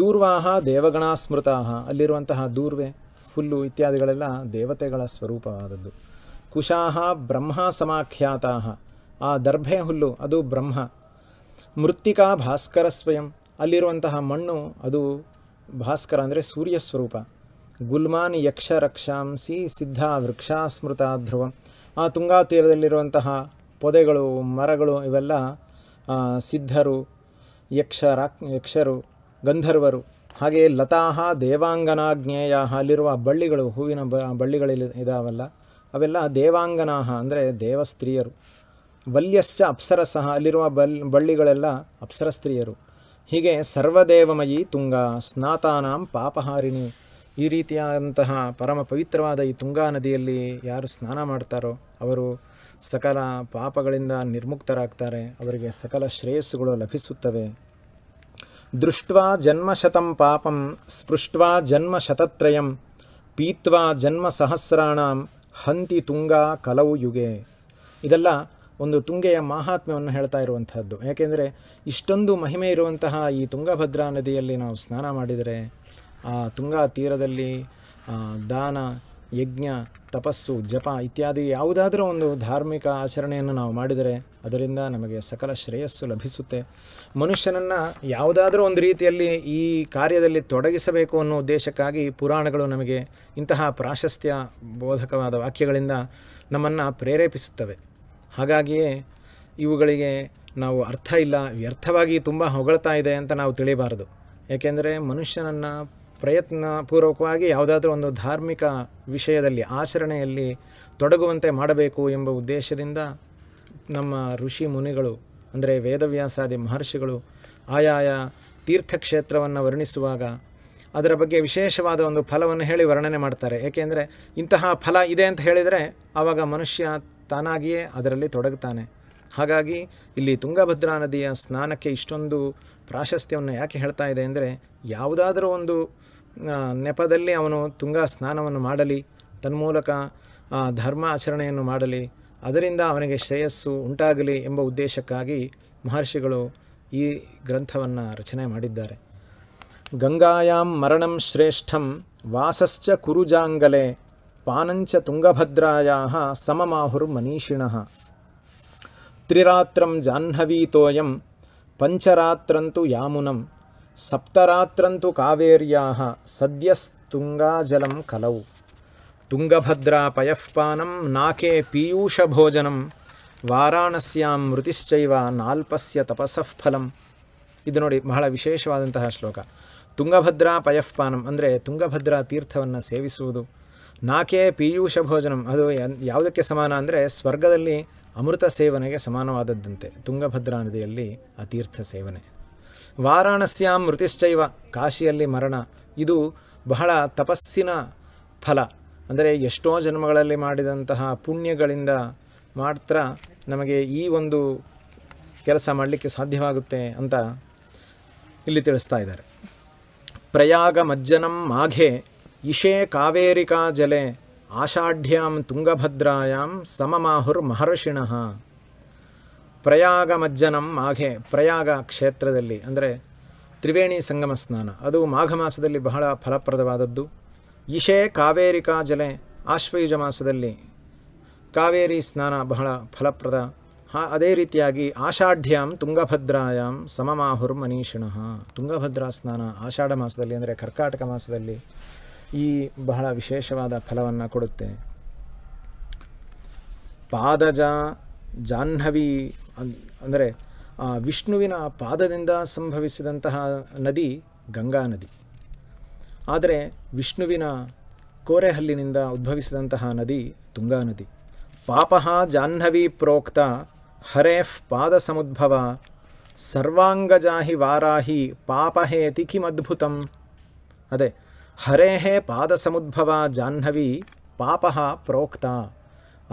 S1: ದೂರ್ವಾಹ ದೇವಗಣಾಸ್ಮೃತಾಹ ಅಲ್ಲಿರುವಂತಹ ದೂರ್ವೆ ಹುಲ್ಲು ಇತ್ಯಾದಿಗಳೆಲ್ಲ ದೇವತೆಗಳ ಸ್ವರೂಪವಾದದ್ದು ಕುಶಾಹ ಬ್ರಹ್ಮ ಸಮಾಖ್ಯಾತಾಹ ಆ ದರ್ಭೆ ಹುಲ್ಲು ಅದು ಬ್ರಹ್ಮ ಮೃತ್ತಿಕಾ ಭಾಸ್ಕರ ಸ್ವಯಂ ಅಲ್ಲಿರುವಂತಹ ಮಣ್ಣು ಅದು ಭಾಸ್ಕರ ಅಂದರೆ ಸೂರ್ಯ ಸ್ವರೂಪ ಗುಲ್ಮಾನ್ ಯಕ್ಷ ರಕ್ಷಾಂಸಿ ಸಿದ್ಧ ವೃಕ್ಷಾಸ್ಮೃತ ಧ್ರುವಂ ಆ ತುಂಗಾ ತೀರದಲ್ಲಿರುವಂತಹ ಪೊದೆಗಳು ಮರಗಳು ಇವೆಲ್ಲ ಸಿದ್ಧರು ಯಕ್ಷ ಯಕ್ಷರು ಗಂಧರ್ವರು ಹಾಗೆಯೇ ಲತಾಹ ದೇವಾಂಗನಾಜ್ಞೇಯ ಅಲ್ಲಿರುವ ಬಳ್ಳಿಗಳು ಹೂವಿನ ಬ ಬಳ್ಳಿಗಳಲ್ಲಿ ಇದಾವಲ್ಲ ಅವೆಲ್ಲ ದೇವಾಂಗನಾಹ ಅಂದರೆ ದೇವಸ್ತ್ರೀಯರು ವಲ್ಯಶ್ಚ ಸಹ ಅಲ್ಲಿರುವ ಬಲ್ ಬಳ್ಳಿಗಳೆಲ್ಲ ಅಪ್ಸರ ಸ್ತ್ರೀಯರು ಹೀಗೆ ಸರ್ವದೇವಮಯಿ ತುಂಗ ಸ್ನಾತಾನಾಂ ಪಾಪಹಾರಿಣಿ ಈ ರೀತಿಯಾದಂತಹ ಪರಮ ಪವಿತ್ರವಾದ ಈ ತುಂಗಾ ನದಿಯಲ್ಲಿ ಯಾರು ಸ್ನಾನ ಮಾಡ್ತಾರೋ ಅವರು ಸಕಲ ಪಾಪಗಳಿಂದ ನಿರ್ಮುಕ್ತರಾಗ್ತಾರೆ ಅವರಿಗೆ ಸಕಲ ಶ್ರೇಯಸ್ಸುಗಳು ಲಭಿಸುತ್ತವೆ ದೃಷ್ಟ ಜನ್ಮಶತಂ ಪಾಪಂ ಸ್ಪೃಷ್ಟ ಜನ್ಮಶತತ್ರಯಂ ಪೀತ್ವಾ ಜನ್ಮ ಸಹಸ್ರಾಣ ಹಂತಿ ತುಂಗಾ ಕಲವು ಯುಗೆ ಇದೆಲ್ಲ ಒಂದು ತುಂಗೆಯ ಮಹಾತ್ಮ್ಯವನ್ನು ಹೇಳ್ತಾ ಇರುವಂತಹದ್ದು ಯಾಕೆಂದರೆ ಇಷ್ಟೊಂದು ಮಹಿಮೆ ಇರುವಂತಹ ಈ ತುಂಗಭದ್ರಾ ನದಿಯಲ್ಲಿ ನಾವು ಸ್ನಾನ ಮಾಡಿದರೆ ಆ ತುಂಗಾ ತೀರದಲ್ಲಿ ದಾನ ಯಜ್ಞ ತಪಸ್ಸು ಜಪ ಇತ್ಯಾದಿ ಯಾವುದಾದರೂ ಒಂದು ಧಾರ್ಮಿಕ ಆಚರಣೆಯನ್ನು ನಾವು ಮಾಡಿದರೆ ಅದರಿಂದ ನಮಗೆ ಸಕಲ ಶ್ರೇಯಸ್ಸು ಲಭಿಸುತ್ತೆ ಮನುಷ್ಯನನ್ನು ಯಾವುದಾದರೂ ಒಂದು ರೀತಿಯಲ್ಲಿ ಈ ಕಾರ್ಯದಲ್ಲಿ ತೊಡಗಿಸಬೇಕು ಅನ್ನೋ ಉದ್ದೇಶಕ್ಕಾಗಿ ಪುರಾಣಗಳು ನಮಗೆ ಇಂತಹ ಪ್ರಾಶಸ್ತ್ಯ ಬೋಧಕವಾದ ವಾಕ್ಯಗಳಿಂದ ನಮ್ಮನ್ನು ಪ್ರೇರೇಪಿಸುತ್ತವೆ ಹಾಗಾಗಿಯೇ ಇವುಗಳಿಗೆ ನಾವು ಅರ್ಥ ಇಲ್ಲ ವ್ಯರ್ಥವಾಗಿ ತುಂಬ ಹೊಗಳ್ತಾ ಇದೆ ಅಂತ ನಾವು ತಿಳಿಬಾರದು ಏಕೆಂದರೆ ಮನುಷ್ಯನನ್ನು ಪ್ರಯತ್ನಪೂರ್ವಕವಾಗಿ ಯಾವುದಾದ್ರೂ ಒಂದು ಧಾರ್ಮಿಕ ವಿಷಯದಲ್ಲಿ ಆಚರಣೆಯಲ್ಲಿ ತೊಡಗುವಂತೆ ಮಾಡಬೇಕು ಎಂಬ ಉದ್ದೇಶದಿಂದ ನಮ್ಮ ಋಷಿ ಮುನಿಗಳು ಅಂದರೆ ವೇದವ್ಯಾಸಾದಿ ಮಹರ್ಷಿಗಳು ಆಯಾಯ ತೀರ್ಥಕ್ಷೇತ್ರವನ್ನು ವರ್ಣಿಸುವಾಗ ಅದರ ಬಗ್ಗೆ ವಿಶೇಷವಾದ ಒಂದು ಫಲವನ್ನು ಹೇಳಿ ವರ್ಣನೆ ಮಾಡ್ತಾರೆ ಏಕೆಂದರೆ ಇಂತಹ ಫಲ ಇದೆ ಅಂತ ಹೇಳಿದರೆ ಆವಾಗ ಮನುಷ್ಯ ತಾನಾಗಿಯೇ ಅದರಲ್ಲಿ ತೊಡಗುತ್ತಾನೆ ಹಾಗಾಗಿ ಇಲ್ಲಿ ತುಂಗಭದ್ರಾ ನದಿಯ ಸ್ನಾನಕ್ಕೆ ಇಷ್ಟೊಂದು ಪ್ರಾಶಸ್ತ್ಯವನ್ನು ಯಾಕೆ ಹೇಳ್ತಾ ಇದೆ ಅಂದರೆ ಯಾವುದಾದರೂ ಒಂದು ನೆಪದಲ್ಲಿ ಅವನು ತುಂಗಾ ಸ್ನಾನವನ್ನು ಮಾಡಲಿ ತನ್ಮೂಲಕ ಧರ್ಮ ಆಚರಣೆಯನ್ನು ಮಾಡಲಿ ಅದರಿಂದ ಅವನಿಗೆ ಶ್ರೇಯಸ್ಸು ಉಂಟಾಗಲಿ ಎಂಬ ಉದ್ದೇಶಕ್ಕಾಗಿ ಮಹರ್ಷಿಗಳು ಈ ಗ್ರಂಥವನ್ನು ರಚನೆ ಮಾಡಿದ್ದಾರೆ ಗಂಗಾಯಾಂ ಮರಣಂ ಶ್ರೇಷ್ಠಂ ವಾಸಶ್ಚ ಕುರುಜಾಂಗಲೆ ಪಾನಂಚ ತುಂಗಭದ್ರಾಯಾ ಮನೀಷಿಣ ತ್ರಿರಾತ್ರಂ ಜಾಹ್ನವೀತೋಯಂ ಪಂಚರಾತ್ರಂತು ಯಾಮುನಂ ಸಪ್ತರಾತ್ರಂತು ಕಾವೇರ್ಯಾ ಸದ್ಯಸ್ತುಂಗಾಜಲಂ ಕಲೌ ತುಂಗಭದ್ರಾ ಪಯಃಪಾನಂ ನಾಕೆ ಪೀಯೂಷಭೋಜನಂ ವಾರಾಣಸ್ಯಾಂ ಮೃತಿಶ್ಚೈವ ನಾಲ್ಪಸ್ಯ ತಪಸಃಫಲಂ ಇದು ನೋಡಿ ಬಹಳ ವಿಶೇಷವಾದಂತಹ ಶ್ಲೋಕ ತುಂಗಭದ್ರಾ ಪಯಃಪಾನಂ ಅಂದರೆ ತುಂಗಭದ್ರಾ ತೀರ್ಥವನ್ನು ಸೇವಿಸುವುದು ನಾಕೆ ಪೀಯೂಷ ಭೋಜನಂ ಅದು ಯಾವುದಕ್ಕೆ ಸಮಾನ ಅಂದರೆ ಸ್ವರ್ಗದಲ್ಲಿ ಅಮೃತ ಸೇವನೆಗೆ ಸಮಾನವಾದದ್ದಂತೆ ತುಂಗಭದ್ರಾ ನದಿಯಲ್ಲಿ ಆ ತೀರ್ಥ ಸೇವನೆ ವಾರಾಣಸ್ಯಾಂ ಮೃತಿಶ್ಚೈವ ಕಾಶಿಯಲ್ಲಿ ಮರಣ ಇದು ಬಹಳ ತಪಸ್ಸಿನ ಫಲ ಅಂದರೆ ಎಷ್ಟೋ ಜನ್ಮಗಳಲ್ಲಿ ಮಾಡಿದಂತಹ ಪುಣ್ಯಗಳಿಂದ ಮಾತ್ರ ನಮಗೆ ಈ ಒಂದು ಕೆಲಸ ಮಾಡಲಿಕ್ಕೆ ಸಾಧ್ಯವಾಗುತ್ತೆ ಅಂತ ಇಲ್ಲಿ ತಿಳಿಸ್ತಾ ಇದ್ದಾರೆ ಪ್ರಯಾಗ ಮಜ್ಜನಂ ಮಾಘೆ ಇಶೇ ಕಾವೇರಿಕಾ ಜಲೆ ಆಷಾಢ್ಯಾಂ ತುಂಗಭದ್ರಾಯಾಂ ಸಮಮಾಹುರ್ ಮಹರ್ಷಿಣಃ ಪ್ರಯಾಗ ಮಜ್ಜನಂ ಮಾಘೆ ಪ್ರಯಾಗ ಕ್ಷೇತ್ರದಲ್ಲಿ ಅಂದರೆ ತ್ರಿವೇಣಿ ಸಂಗಮ ಸ್ನಾನ ಅದು ಮಾಘ ಮಾಸದಲ್ಲಿ ಬಹಳ ಫಲಪ್ರದವಾದದ್ದು ಇಶೇ ಕಾವೇರಿಕಾ ಜಲೆ ಆಶ್ವಯುಜ ಮಾಸದಲ್ಲಿ ಕಾವೇರಿ ಸ್ನಾನ ಬಹಳ ಫಲಪ್ರದ ಹಾ ಅದೇ ರೀತಿಯಾಗಿ ಆಷಾಢ್ಯಾಂ ತುಂಗಭದ್ರಾಯಾಂ ಸಮಮಾಹುರ್ ಮನೀಷಿಣಃ ತುಂಗಭದ್ರಾ ಸ್ನಾನ ಆಷಾಢ ಮಾಸದಲ್ಲಿ ಅಂದರೆ ಕರ್ಕಾಟಕ ಮಾಸದಲ್ಲಿ ಈ ಬಹಳ ವಿಶೇಷವಾದ ಫಲವನ್ನು ಕೊಡುತ್ತೆ ಪಾದಜ ಜಾಹ್ನವಿ ಅಂದರೆ ವಿಷ್ಣುವಿನ ಪಾದದಿಂದ ಸಂಭವಿಸಿದಂತಹ ನದಿ ಗಂಗಾ ನದಿ ಆದರೆ ವಿಷ್ಣುವಿನ ಕೋರೆಹಲ್ಲಿನಿಂದ ಉದ್ಭವಿಸಿದಂತಹ ನದಿ ತುಂಗಾ ನದಿ ಪಾಪಃ ಜಾಹ್ನವಿ ಪ್ರೋಕ್ತ ಹರೇಫ್ ಪಾದ ಸಮುದ್ಭವ ಸರ್ವಾಂಗಜಾಹಿ ವಾರಾಹಿ ಪಾಪಹೇತಿ ಕಿಮದ್ಭುತಂ ಅದೇ ಹರೇಹೇ ಪಾದ ಸಮುದ್ಭವ ಜಾಹ್ನವಿ ಪಾಪ ಪ್ರೋಕ್ತ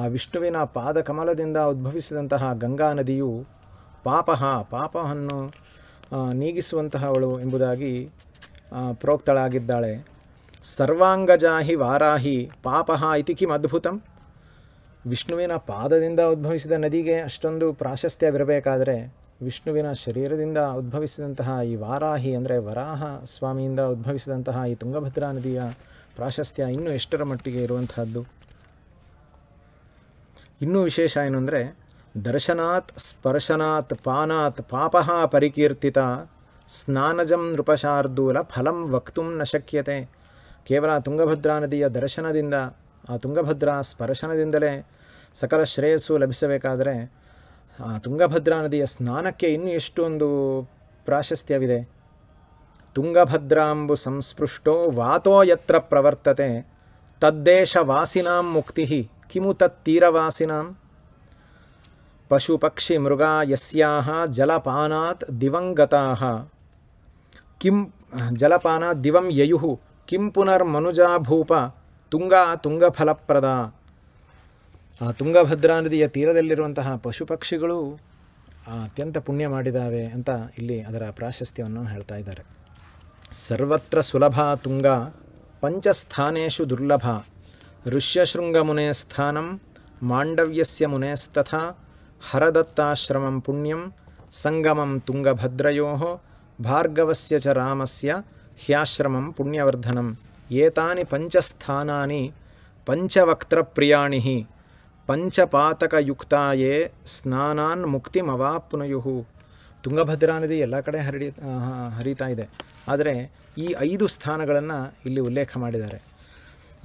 S1: ಆ ವಿಷ್ಣುವಿನ ಪಾದ ಕಮಲದಿಂದ ಉದ್ಭವಿಸಿದಂತಹ ಗಂಗಾ ನದಿಯು ಪಾಪಹ ಪಾಪವನ್ನು ನೀಗಿಸುವಂತಹವಳು ಎಂಬುದಾಗಿ ಪ್ರೋಕ್ತಳಾಗಿದ್ದಾಳೆ ಸರ್ವಾಂಗಜಾಹಿ ವಾರಾಹಿ ಪಾಪಹ ಇತಿ ಕಿಮ್ ಅದ್ಭುತಂ ವಿಷ್ಣುವಿನ ಪಾದದಿಂದ ಉದ್ಭವಿಸಿದ ನದಿಗೆ ಅಷ್ಟೊಂದು ಪ್ರಾಶಸ್ತ್ಯವಿರಬೇಕಾದರೆ ವಿಷ್ಣುವಿನ ಶರೀರದಿಂದ ಉದ್ಭವಿಸಿದಂತಹ ಈ ವಾರಾಹಿ ಅಂದರೆ ವರಾಹ ಸ್ವಾಮಿಯಿಂದ ಉದ್ಭವಿಸಿದಂತಹ ಈ ತುಂಗಭದ್ರಾ ನದಿಯ ಪ್ರಾಶಸ್ತ್ಯ ಇನ್ನೂ ಎಷ್ಟರ ಮಟ್ಟಿಗೆ ಇರುವಂತಹದ್ದು ಇನ್ನೂ ವಿಶೇಷ ಏನು ಅಂದರೆ ದರ್ಶನಾತ್ ಸ್ಪರ್ಶನಾತ್ ಪಾನಾತ್ ಪಾಪಃ ಪರಿಕೀರ್ತಿತ ಸ್ನಾನಜಂ ನೃಪಶಾರ್ದೂಲ ಫಲಂ ವಕ್ತು ನ ಶಕ್ಯತೆ ಕೇವಲ ತುಂಗಭದ್ರಾ ನದಿಯ ದರ್ಶನದಿಂದ ಆ ತುಂಗಭದ್ರಾ ಸ್ಪರ್ಶನದಿಂದಲೇ ಸಕಲ ಶ್ರೇಯಸ್ಸು ಲಭಿಸಬೇಕಾದರೆ ಆ ತುಂಗಭದ್ರಾ ನದಿಯ ಸ್ನಾನಕ್ಕೆ ಇನ್ನೂ ಎಷ್ಟೊಂದು ಪ್ರಾಶಸ್ತ್ಯವಿದೆ ತುಂಗಭದ್ರಾಂಬು ಸಂಸ್ಪೃಷ್ಟೋ ವಾತೋ ಯತ್ರ ಪ್ರವರ್ತತೆ ತದ್ದೇಶ ವಾಸಿನಾಂ ಮುಕ್ತಿ ಕಿಮು ತತ್ತೀರವಾಸಿನಾಂ ಪಶು ಪಕ್ಷಿ ಮೃಗ ಯಸ್ಯಾಹ ಜಲಪಾನಾತ್ ದಿವಂಗತಾಹ ಕಿಂ ಜಲಪಾನ ದಿವಂ ಯಯು ಕಿಂ ಪುನರ್ಮನುಜಾಭೂಪ ತುಂಗ ತುಂಗಫಲಪ್ರದ ಆ ತುಂಗಭದ್ರಾ ನದಿಯ ತೀರದಲ್ಲಿರುವಂತಹ ಪಶು ಪಕ್ಷಿಗಳು ಅತ್ಯಂತ ಪುಣ್ಯ ಮಾಡಿದಾವೆ ಅಂತ ಇಲ್ಲಿ ಅದರ ಪ್ರಾಶಸ್ತ್ಯವನ್ನು ಹೇಳ್ತಾ ಇದ್ದಾರೆ ಸರ್ವತ್ರ ಸುಲಭ ತುಂಗ ಪಂಚಸ್ಥಾನೇಶು ದುರ್ಲಭ ಋಷ್ಯಶೃಂಗಮುನೇ ಸ್ಥಾನಂ ಮಾಂಡವ್ಯಸ್ಯ ಮುನೇಸ್ತಥಾ ಹರದತ್ತಾಶ್ರಮಂ ಪುಣ್ಯಂ ಸಂಗಮಂ ತುಂಗಭದ್ರಯೋ ಭಾರ್ಗವಸ್ಯ ಚ ರಾಮಸ್ಯ ಹ್ಯಾಶ್ರಮಂ ಪುಣ್ಯವರ್ಧನಂ ಏತಾನಿ ಪಂಚಸ್ಥಾನಾನಿ ಪಂಚವಕ್ತಪ್ರಿಯಾಣಿ ಪಂಚಪಾತಕಯುಕ್ತಾಯೇ ಸ್ನಾನಾನ್ ಮುಕ್ತಿಮವಾಪ್ನುಯು ತುಂಗಭದ್ರಾ ನದಿ ಎಲ್ಲ ಕಡೆ ಹರಡಿ ಹರಿತಾ ಇದೆ ಆದರೆ ಈ ಐದು ಸ್ಥಾನಗಳನ್ನು ಇಲ್ಲಿ ಉಲ್ಲೇಖ ಮಾಡಿದ್ದಾರೆ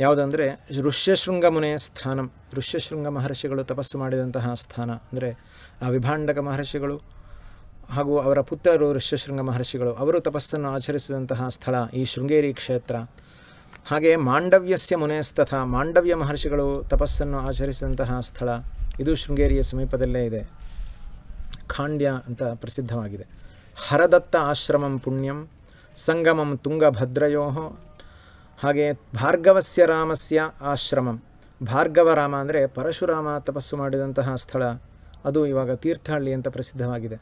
S1: ಯಾವುದಂದರೆ ಮುನೆಯ ಸ್ಥಾನಂ ಋಷ್ಯಶೃಂಗ ಮಹರ್ಷಿಗಳು ತಪಸ್ಸು ಮಾಡಿದಂತಹ ಸ್ಥಾನ ಅಂದರೆ ಆ ವಿಭಾಂಡಕ ಮಹರ್ಷಿಗಳು ಹಾಗೂ ಅವರ ಪುತ್ರರು ಋಷ್ಯಶೃಂಗ ಮಹರ್ಷಿಗಳು ಅವರು ತಪಸ್ಸನ್ನು ಆಚರಿಸಿದಂತಹ ಸ್ಥಳ ಈ ಶೃಂಗೇರಿ ಕ್ಷೇತ್ರ ಹಾಗೆ ಮಾಂಡವ್ಯಸ್ಯ ಸ್ಥಾ ಮಾಂಡವ್ಯ ಮಹರ್ಷಿಗಳು ತಪಸ್ಸನ್ನು ಆಚರಿಸಿದಂತಹ ಸ್ಥಳ ಇದು ಶೃಂಗೇರಿಯ ಸಮೀಪದಲ್ಲೇ ಇದೆ ಖಾಂಡ್ಯ ಅಂತ ಪ್ರಸಿದ್ಧವಾಗಿದೆ ಹರದತ್ತ ಆಶ್ರಮಂ ಪುಣ್ಯಂ ಸಂಗಮಂ ತುಂಗಭದ್ರಯೋ ಹಾಗೆ ಭಾರ್ಗವಸ್ಯ ರಾಮಸ್ಯ ಆಶ್ರಮಂ ಭಾರ್ಗವರಾಮ ಅಂದರೆ ಪರಶುರಾಮ ತಪಸ್ಸು ಮಾಡಿದಂತಹ ಸ್ಥಳ ಅದು ಇವಾಗ ತೀರ್ಥಹಳ್ಳಿ ಅಂತ ಪ್ರಸಿದ್ಧವಾಗಿದೆ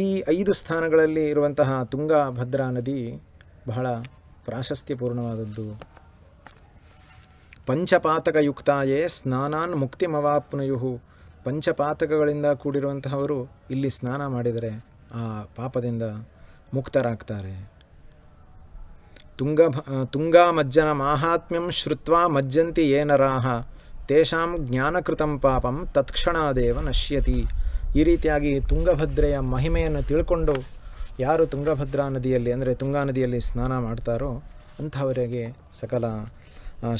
S1: ಈ ಐದು ಸ್ಥಾನಗಳಲ್ಲಿ ಇರುವಂತಹ ತುಂಗಾಭದ್ರಾ ನದಿ ಬಹಳ ಪ್ರಾಶಸ್ತ್ಯಪೂರ್ಣವಾದದ್ದು ಪಂಚಪಾತಕಯುಕ್ತಾಯೇ ಸ್ನಾನಾನ್ ಮುಕ್ತಿಮವಾಪ್ನುಯು ಪಂಚಪಾತಕಗಳಿಂದ ಕೂಡಿರುವಂತಹವರು ಇಲ್ಲಿ ಸ್ನಾನ ಮಾಡಿದರೆ ಆ ಪಾಪದಿಂದ ಮುಕ್ತರಾಗ್ತಾರೆ ತುಂಗ ತುಂಗಾಮಜ್ಜನ ಮಾಹಾತ್ಮ್ಯಂ ಶ್ರುತ್ವಾ ಮಜ್ಜಂತಿ ಏನರಾಹ ತೇಷಾಂ ಜ್ಞಾನಕೃತಂ ಪಾಪಂ ತತ್ಕ್ಷಣಾದೇವ ನಶ್ಯತಿ ಈ ರೀತಿಯಾಗಿ ತುಂಗಭದ್ರೆಯ ಮಹಿಮೆಯನ್ನು ತಿಳ್ಕೊಂಡು ಯಾರು ತುಂಗಭದ್ರಾ ನದಿಯಲ್ಲಿ ಅಂದರೆ ತುಂಗಾ ನದಿಯಲ್ಲಿ ಸ್ನಾನ ಮಾಡ್ತಾರೋ ಅಂಥವರಿಗೆ ಸಕಲ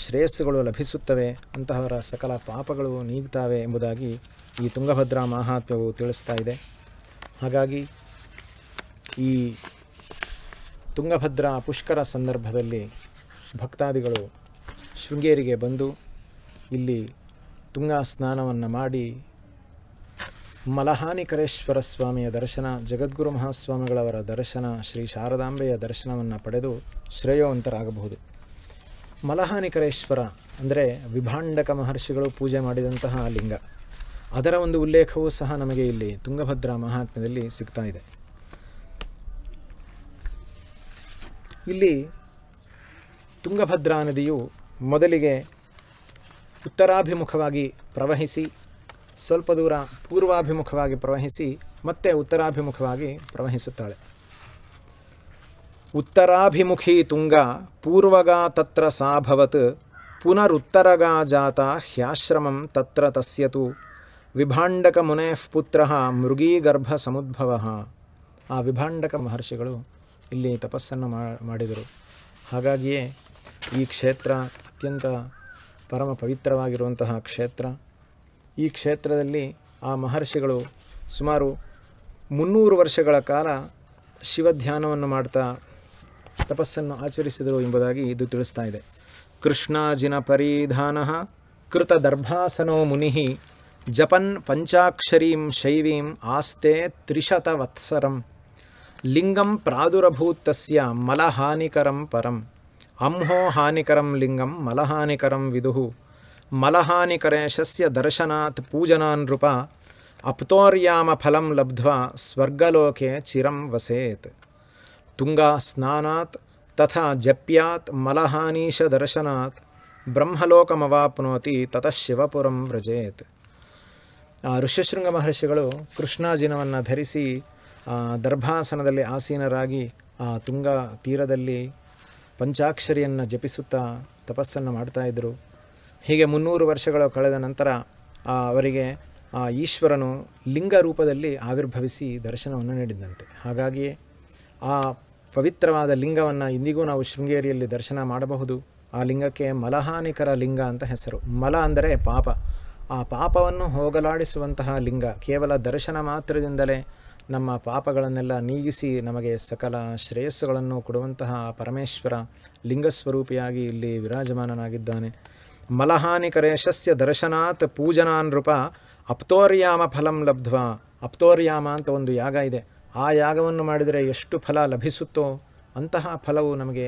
S1: ಶ್ರೇಯಸ್ಸುಗಳು ಲಭಿಸುತ್ತವೆ ಅಂತಹವರ ಸಕಲ ಪಾಪಗಳು ನೀಗ್ತಾವೆ ಎಂಬುದಾಗಿ ಈ ತುಂಗಭದ್ರಾ ಮಾಹಾತ್ಮ್ಯವು ತಿಳಿಸ್ತಾ ಇದೆ ಹಾಗಾಗಿ ಈ ತುಂಗಭದ್ರಾ ಪುಷ್ಕರ ಸಂದರ್ಭದಲ್ಲಿ ಭಕ್ತಾದಿಗಳು ಶೃಂಗೇರಿಗೆ ಬಂದು ಇಲ್ಲಿ ತುಂಗಾ ಸ್ನಾನವನ್ನು ಮಾಡಿ ಮಲಹಾನಿಕರೇಶ್ವರ ಸ್ವಾಮಿಯ ದರ್ಶನ ಜಗದ್ಗುರು ಮಹಾಸ್ವಾಮಿಗಳವರ ದರ್ಶನ ಶ್ರೀ ಶಾರದಾಂಬೆಯ ದರ್ಶನವನ್ನು ಪಡೆದು ಶ್ರೇಯೋವಂತರಾಗಬಹುದು ಮಲಹಾನಿಕರೇಶ್ವರ ಅಂದರೆ ವಿಭಾಂಡಕ ಮಹರ್ಷಿಗಳು ಪೂಜೆ ಮಾಡಿದಂತಹ ಲಿಂಗ ಅದರ ಒಂದು ಉಲ್ಲೇಖವೂ ಸಹ ನಮಗೆ ಇಲ್ಲಿ ತುಂಗಭದ್ರಾ ಮಹಾತ್ಮ್ಯದಲ್ಲಿ ಸಿಗ್ತಾ ಇದೆ ಇಲ್ಲಿ ತುಂಗಭದ್ರಾ ನದಿಯು ಮೊದಲಿಗೆ ಉತ್ತರಾಭಿಮುಖವಾಗಿ ಪ್ರವಹಿಸಿ ಸ್ವಲ್ಪ ದೂರ ಪೂರ್ವಾಭಿಮುಖವಾಗಿ ಪ್ರವಹಿಸಿ ಮತ್ತೆ ಉತ್ತರಾಭಿಮುಖವಾಗಿ ಪ್ರವಹಿಸುತ್ತಾಳೆ ಉತ್ತರಾಭಿಮುಖಿ ತುಂಗ ಪೂರ್ವಗಾ ತತ್ರ ಸಾಭವತ್ ಪುನರುತ್ತರಗಾ ಜಾತ ಹ್ಯಾಶ್ರಮಂ ತತ್ರ ತಸ್ಯತು ವಿಭಾಂಡಕ ಮುನೇಃ ಪುತ್ರ ಮೃಗೀಗರ್ಭ ಸಮುದ್ಭವ ಆ ವಿಭಾಂಡಕ ಮಹರ್ಷಿಗಳು ಇಲ್ಲಿ ತಪಸ್ಸನ್ನು ಮಾಡಿದರು ಹಾಗಾಗಿಯೇ ಈ ಕ್ಷೇತ್ರ ಅತ್ಯಂತ ಪರಮ ಪವಿತ್ರವಾಗಿರುವಂತಹ ಕ್ಷೇತ್ರ ಈ ಕ್ಷೇತ್ರದಲ್ಲಿ ಆ ಮಹರ್ಷಿಗಳು ಸುಮಾರು ಮುನ್ನೂರು ವರ್ಷಗಳ ಕಾಲ ಶಿವಧ್ಯಾನವನ್ನು ಮಾಡ್ತಾ ತಪಸ್ಸನ್ನು ಆಚರಿಸಿದರು ಎಂಬುದಾಗಿ ಇದು ತಿಳಿಸ್ತಾ ಇದೆ ಕೃಷ್ಣಾಜಿನ ಪರಿಧಾನ ಕೃತ ದರ್ಭಾಸನೋ ಮುನಿ ಜಪನ್ ಪಂಚಾಕ್ಷರೀಂ ಶೈವೀಂ ಆಸ್ತೆ ತ್ರಿಶತ ವತ್ಸರಂ లింగం ప్రాదురభూత్తస్య మలహానికరం పరం అంహో హానికరం లింగం మలహానికరం విదుః మలహానికరేశస్య దర్శనాత్ పూజనా నృప అప్తోర్యామఫలం లబ్ధ్వా స్వర్గలోకే చిరం వసేత్ తుంగా స్నానాత్ तथा जप्यात् मलहानीशदर्शनात् ಬ್ರಹ್ಮಲೋಕಮವಾಪ್ನೋತಿ ತತಃ ಶಿವಪುರಂ ವ್ರಜೇತ್ ಋಷ್ಯಶೃಂಗ ಮಹರ್ಷಿಗಳು ಕೃಷ್ಣಾಜಿನವನ್ನು ಧರಿಸಿ ದರ್ಭಾಸನದಲ್ಲಿ ಆಸೀನರಾಗಿ ಆ ತುಂಗ ತೀರದಲ್ಲಿ ಪಂಚಾಕ್ಷರಿಯನ್ನು ಜಪಿಸುತ್ತಾ ತಪಸ್ಸನ್ನು ಇದ್ದರು ಹೀಗೆ ಮುನ್ನೂರು ವರ್ಷಗಳು ಕಳೆದ ನಂತರ ಅವರಿಗೆ ಈಶ್ವರನು ಲಿಂಗ ರೂಪದಲ್ಲಿ ಆವಿರ್ಭವಿಸಿ ದರ್ಶನವನ್ನು ನೀಡಿದಂತೆ ಹಾಗಾಗಿ ಆ ಪವಿತ್ರವಾದ ಲಿಂಗವನ್ನು ಇಂದಿಗೂ ನಾವು ಶೃಂಗೇರಿಯಲ್ಲಿ ದರ್ಶನ ಮಾಡಬಹುದು ಆ ಲಿಂಗಕ್ಕೆ ಮಲಹಾನಿಕರ ಲಿಂಗ ಅಂತ ಹೆಸರು ಮಲ ಅಂದರೆ ಪಾಪ ಆ ಪಾಪವನ್ನು ಹೋಗಲಾಡಿಸುವಂತಹ ಲಿಂಗ ಕೇವಲ ದರ್ಶನ ಮಾತ್ರದಿಂದಲೇ ನಮ್ಮ ಪಾಪಗಳನ್ನೆಲ್ಲ ನೀಗಿಸಿ ನಮಗೆ ಸಕಲ ಶ್ರೇಯಸ್ಸುಗಳನ್ನು ಕೊಡುವಂತಹ ಪರಮೇಶ್ವರ ಲಿಂಗಸ್ವರೂಪಿಯಾಗಿ ಇಲ್ಲಿ ವಿರಾಜಮಾನನಾಗಿದ್ದಾನೆ ಮಲಹಾನಿಕರೇಶಸ್ಯ ದರ್ಶನಾತ್ ಪೂಜನಾ ಅಪ್ತೋರ್ಯಾಮ ಫಲಂ ಲಬ್ಧ್ವಾ ಅಪ್ತೋರ್ಯಾಮ ಅಂತ ಒಂದು ಯಾಗ ಇದೆ ಆ ಯಾಗವನ್ನು ಮಾಡಿದರೆ ಎಷ್ಟು ಫಲ ಲಭಿಸುತ್ತೋ ಅಂತಹ ಫಲವು ನಮಗೆ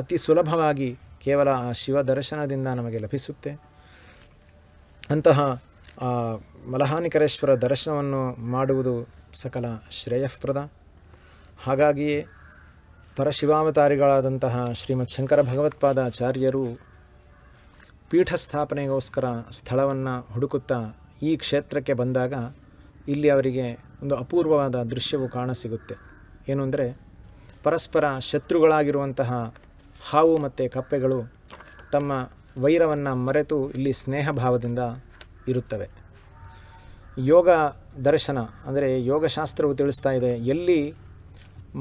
S1: ಅತಿ ಸುಲಭವಾಗಿ ಕೇವಲ ಆ ಶಿವ ದರ್ಶನದಿಂದ ನಮಗೆ ಲಭಿಸುತ್ತೆ ಅಂತಹ ಮಲಹಾನಿಕರೇಶ್ವರ ದರ್ಶನವನ್ನು ಮಾಡುವುದು ಸಕಲ ಶ್ರೇಯಃಪ್ರದ ಹಾಗಾಗಿಯೇ ಪರಶಿವಾವತಾರಿಗಳಾದಂತಹ ಶ್ರೀಮತ್ ಶಂಕರ ಭಗವತ್ಪಾದಾಚಾರ್ಯರು ಪೀಠ ಸ್ಥಾಪನೆಗೋಸ್ಕರ ಸ್ಥಳವನ್ನು ಹುಡುಕುತ್ತಾ ಈ ಕ್ಷೇತ್ರಕ್ಕೆ ಬಂದಾಗ ಇಲ್ಲಿ ಅವರಿಗೆ ಒಂದು ಅಪೂರ್ವವಾದ ದೃಶ್ಯವು ಕಾಣಸಿಗುತ್ತೆ ಏನು ಅಂದರೆ ಪರಸ್ಪರ ಶತ್ರುಗಳಾಗಿರುವಂತಹ ಹಾವು ಮತ್ತು ಕಪ್ಪೆಗಳು ತಮ್ಮ ವೈರವನ್ನು ಮರೆತು ಇಲ್ಲಿ ಸ್ನೇಹ ಭಾವದಿಂದ ಇರುತ್ತವೆ ಯೋಗ ದರ್ಶನ ಅಂದರೆ ಯೋಗಶಾಸ್ತ್ರವು ತಿಳಿಸ್ತಾ ಇದೆ ಎಲ್ಲಿ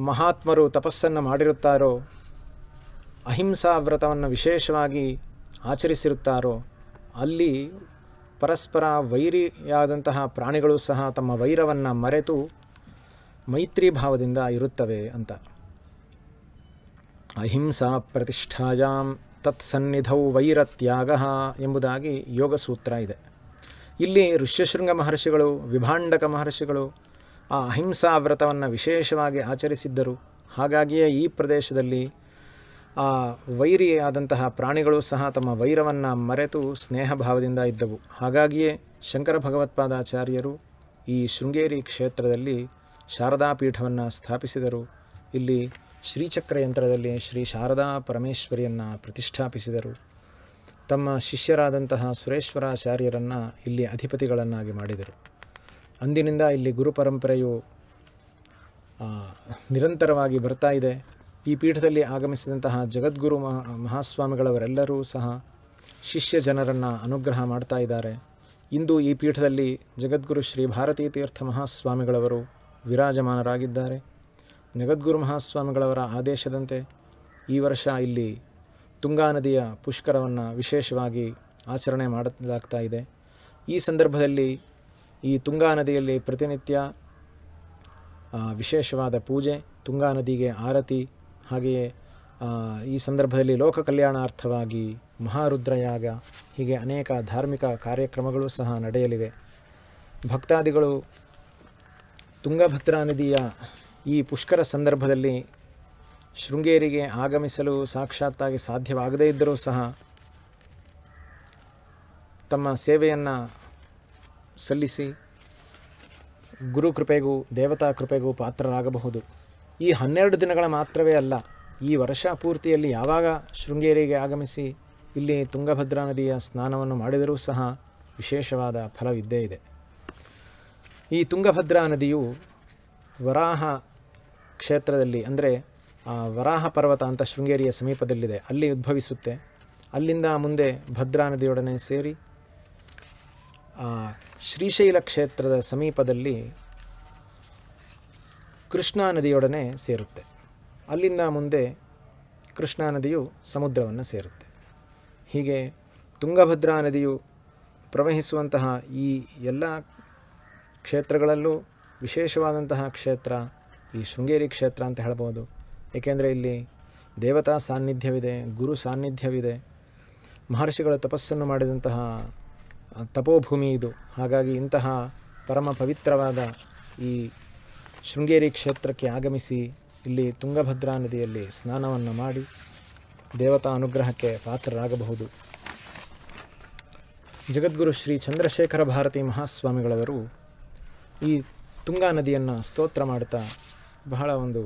S1: ಮಹಾತ್ಮರು ತಪಸ್ಸನ್ನು ಮಾಡಿರುತ್ತಾರೋ ಅಹಿಂಸಾ ವ್ರತವನ್ನು ವಿಶೇಷವಾಗಿ ಆಚರಿಸಿರುತ್ತಾರೋ ಅಲ್ಲಿ ಪರಸ್ಪರ ವೈರಿಯಾದಂತಹ ಪ್ರಾಣಿಗಳು ಸಹ ತಮ್ಮ ವೈರವನ್ನು ಮರೆತು ಮೈತ್ರಿ ಭಾವದಿಂದ ಇರುತ್ತವೆ ಅಂತ ಅಹಿಂಸಾ ಪ್ರತಿಷ್ಠಾಯಾಂ ತತ್ಸನ್ನಿಧೌ ವೈರತ್ಯಾಗ ಎಂಬುದಾಗಿ ಯೋಗಸೂತ್ರ ಇದೆ ಇಲ್ಲಿ ಋಷ್ಯಶೃಂಗ ಮಹರ್ಷಿಗಳು ವಿಭಾಂಡಕ ಮಹರ್ಷಿಗಳು ಆ ಅಹಿಂಸಾ ವ್ರತವನ್ನು ವಿಶೇಷವಾಗಿ ಆಚರಿಸಿದ್ದರು ಹಾಗಾಗಿಯೇ ಈ ಪ್ರದೇಶದಲ್ಲಿ ಆ ವೈರಿಯಾದಂತಹ ಪ್ರಾಣಿಗಳು ಸಹ ತಮ್ಮ ವೈರವನ್ನು ಮರೆತು ಸ್ನೇಹಭಾವದಿಂದ ಇದ್ದವು ಹಾಗಾಗಿಯೇ ಶಂಕರ ಭಗವತ್ಪಾದಾಚಾರ್ಯರು ಈ ಶೃಂಗೇರಿ ಕ್ಷೇತ್ರದಲ್ಲಿ ಶಾರದಾ ಪೀಠವನ್ನು ಸ್ಥಾಪಿಸಿದರು ಇಲ್ಲಿ ಶ್ರೀಚಕ್ರ ಯಂತ್ರದಲ್ಲಿ ಶ್ರೀ ಶಾರದಾ ಪರಮೇಶ್ವರಿಯನ್ನು ಪ್ರತಿಷ್ಠಾಪಿಸಿದರು ತಮ್ಮ ಶಿಷ್ಯರಾದಂತಹ ಸುರೇಶ್ವರಾಚಾರ್ಯರನ್ನು ಇಲ್ಲಿ ಅಧಿಪತಿಗಳನ್ನಾಗಿ ಮಾಡಿದರು ಅಂದಿನಿಂದ ಇಲ್ಲಿ ಗುರು ನಿರಂತರವಾಗಿ ಬರ್ತಾ ಇದೆ ಈ ಪೀಠದಲ್ಲಿ ಆಗಮಿಸಿದಂತಹ ಜಗದ್ಗುರು ಮಹಾ ಮಹಾಸ್ವಾಮಿಗಳವರೆಲ್ಲರೂ ಸಹ ಶಿಷ್ಯ ಜನರನ್ನು ಅನುಗ್ರಹ ಮಾಡ್ತಾ ಇದ್ದಾರೆ ಇಂದು ಈ ಪೀಠದಲ್ಲಿ ಜಗದ್ಗುರು ಶ್ರೀ ಭಾರತೀ ತೀರ್ಥ ಮಹಾಸ್ವಾಮಿಗಳವರು ವಿರಾಜಮಾನರಾಗಿದ್ದಾರೆ ಜಗದ್ಗುರು ಮಹಾಸ್ವಾಮಿಗಳವರ ಆದೇಶದಂತೆ ಈ ವರ್ಷ ಇಲ್ಲಿ ತುಂಗಾ ನದಿಯ ಪುಷ್ಕರವನ್ನು ವಿಶೇಷವಾಗಿ ಆಚರಣೆ ಮಾಡಲಾಗ್ತಾ ಇದೆ ಈ ಸಂದರ್ಭದಲ್ಲಿ ಈ ತುಂಗಾ ನದಿಯಲ್ಲಿ ಪ್ರತಿನಿತ್ಯ ವಿಶೇಷವಾದ ಪೂಜೆ ತುಂಗಾ ನದಿಗೆ ಆರತಿ ಹಾಗೆಯೇ ಈ ಸಂದರ್ಭದಲ್ಲಿ ಲೋಕ ಕಲ್ಯಾಣಾರ್ಥವಾಗಿ ಮಹಾರುದ್ರಯಾಗ ಹೀಗೆ ಅನೇಕ ಧಾರ್ಮಿಕ ಕಾರ್ಯಕ್ರಮಗಳು ಸಹ ನಡೆಯಲಿವೆ ಭಕ್ತಾದಿಗಳು ತುಂಗಭದ್ರಾ ನದಿಯ ಈ ಪುಷ್ಕರ ಸಂದರ್ಭದಲ್ಲಿ ಶೃಂಗೇರಿಗೆ ಆಗಮಿಸಲು ಸಾಕ್ಷಾತ್ತಾಗಿ ಸಾಧ್ಯವಾಗದೇ ಇದ್ದರೂ ಸಹ ತಮ್ಮ ಸೇವೆಯನ್ನು ಸಲ್ಲಿಸಿ ಗುರು ಕೃಪೆಗೂ ದೇವತಾ ಕೃಪೆಗೂ ಪಾತ್ರರಾಗಬಹುದು ಈ ಹನ್ನೆರಡು ದಿನಗಳ ಮಾತ್ರವೇ ಅಲ್ಲ ಈ ವರ್ಷ ಪೂರ್ತಿಯಲ್ಲಿ ಯಾವಾಗ ಶೃಂಗೇರಿಗೆ ಆಗಮಿಸಿ ಇಲ್ಲಿ ತುಂಗಭದ್ರಾ ನದಿಯ ಸ್ನಾನವನ್ನು ಮಾಡಿದರೂ ಸಹ ವಿಶೇಷವಾದ ಫಲವಿದ್ದೇ ಇದೆ ಈ ತುಂಗಭದ್ರಾ ನದಿಯು ವರಾಹ ಕ್ಷೇತ್ರದಲ್ಲಿ ಅಂದರೆ ವರಾಹ ಪರ್ವತ ಅಂತ ಶೃಂಗೇರಿಯ ಸಮೀಪದಲ್ಲಿದೆ ಅಲ್ಲಿ ಉದ್ಭವಿಸುತ್ತೆ ಅಲ್ಲಿಂದ ಮುಂದೆ ಭದ್ರಾ ನದಿಯೊಡನೆ ಸೇರಿ ಶ್ರೀಶೈಲ ಕ್ಷೇತ್ರದ ಸಮೀಪದಲ್ಲಿ ಕೃಷ್ಣಾ ನದಿಯೊಡನೆ ಸೇರುತ್ತೆ ಅಲ್ಲಿಂದ ಮುಂದೆ ಕೃಷ್ಣಾ ನದಿಯು ಸಮುದ್ರವನ್ನು ಸೇರುತ್ತೆ ಹೀಗೆ ತುಂಗಭದ್ರಾ ನದಿಯು ಪ್ರವಹಿಸುವಂತಹ ಈ ಎಲ್ಲ ಕ್ಷೇತ್ರಗಳಲ್ಲೂ ವಿಶೇಷವಾದಂತಹ ಕ್ಷೇತ್ರ ಈ ಶೃಂಗೇರಿ ಕ್ಷೇತ್ರ ಅಂತ ಹೇಳ್ಬೋದು ಏಕೆಂದರೆ ಇಲ್ಲಿ ದೇವತಾ ಸಾನ್ನಿಧ್ಯವಿದೆ ಗುರು ಸಾನ್ನಿಧ್ಯವಿದೆ ಮಹರ್ಷಿಗಳ ತಪಸ್ಸನ್ನು ಮಾಡಿದಂತಹ ತಪೋಭೂಮಿ ಇದು ಹಾಗಾಗಿ ಇಂತಹ ಪರಮ ಪವಿತ್ರವಾದ ಈ ಶೃಂಗೇರಿ ಕ್ಷೇತ್ರಕ್ಕೆ ಆಗಮಿಸಿ ಇಲ್ಲಿ ತುಂಗಭದ್ರಾ ನದಿಯಲ್ಲಿ ಸ್ನಾನವನ್ನು ಮಾಡಿ ದೇವತಾ ಅನುಗ್ರಹಕ್ಕೆ ಪಾತ್ರರಾಗಬಹುದು ಜಗದ್ಗುರು ಶ್ರೀ ಚಂದ್ರಶೇಖರ ಭಾರತಿ ಮಹಾಸ್ವಾಮಿಗಳವರು ಈ ತುಂಗಾ ನದಿಯನ್ನು ಸ್ತೋತ್ರ ಮಾಡ್ತಾ ಬಹಳ ಒಂದು